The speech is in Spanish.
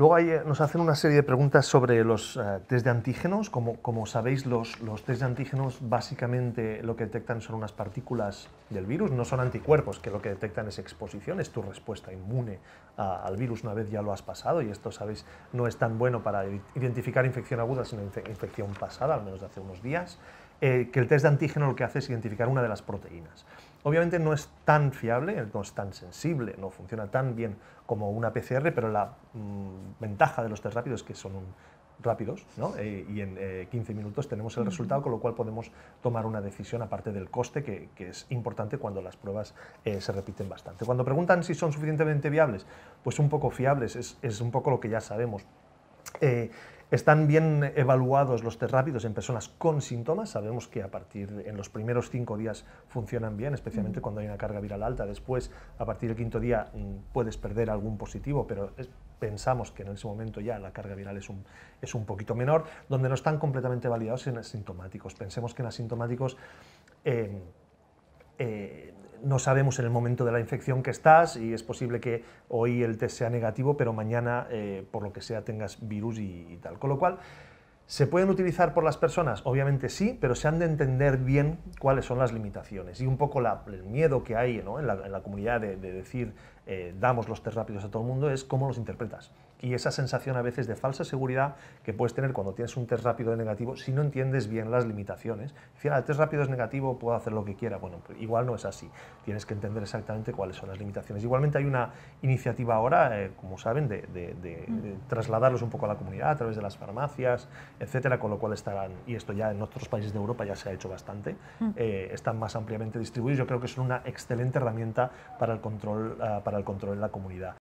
Luego eh, nos hacen una serie de preguntas sobre los eh, test de antígenos. Como, sabéis, los, los, test de antígenos básicamente lo que detectan son unas partículas del virus, no son anticuerpos, que lo que detectan es exposición, es tu respuesta inmune al virus una vez ya lo has pasado. Y esto, sabéis, no es tan bueno para identificar infección aguda, sino infección pasada, al menos de hace unos días. Eh, que el test de antígeno lo que hace es identificar una de las proteínas. Obviamente no es tan fiable, no es tan sensible, no funciona tan bien como una PCR, pero la mm, ventaja de los test rápidos es que son rápidos eh, y en 15 eh, minutos tenemos el resultado, con lo cual podemos tomar una decisión aparte del coste, que, es importante cuando las pruebas eh, se repiten bastante. Cuando preguntan si son suficientemente viables, pues un poco fiables, es un poco lo que ya sabemos. Eh, están bien evaluados los test rápidos en personas con síntomas. Sabemos que a partir en los primeros cinco días funcionan bien, especialmente cuando hay una carga viral alta. Después, a partir del quinto día, mm, puedes perder algún positivo, pero pensamos que en ese momento ya la carga viral es un, es un poquito menor. Donde no están completamente validados en asintomáticos. Pensemos que en asintomáticos eh, eh, no sabemos en el momento de la infección que estás y es posible que hoy el test sea negativo, pero mañana, eh, por lo que sea, tengas virus y, tal. Con lo cual, ¿Se pueden utilizar por las personas? Obviamente sí, pero se han de entender bien cuáles son las limitaciones y un poco el miedo que hay en, la, comunidad de, decir eh, damos los test rápidos a todo el mundo es cómo los interpretas y esa sensación a veces de falsa seguridad que puedes tener cuando tienes un test rápido de negativo si no entiendes bien las limitaciones. si ah, el test rápido es negativo, puedo hacer lo que quiera. Bueno, pues igual no es así. Tienes que entender exactamente cuáles son las limitaciones. Igualmente hay una iniciativa ahora, eh, como saben, mm. de, trasladarlos un poco a la comunidad a través de las farmacias, etcétera, con lo cual estarán, y esto ya en otros países de Europa ya se ha hecho bastante, mm. eh, están más ampliamente distribuidos. Yo creo que son una excelente herramienta para el control, ah, para el control en la comunidad.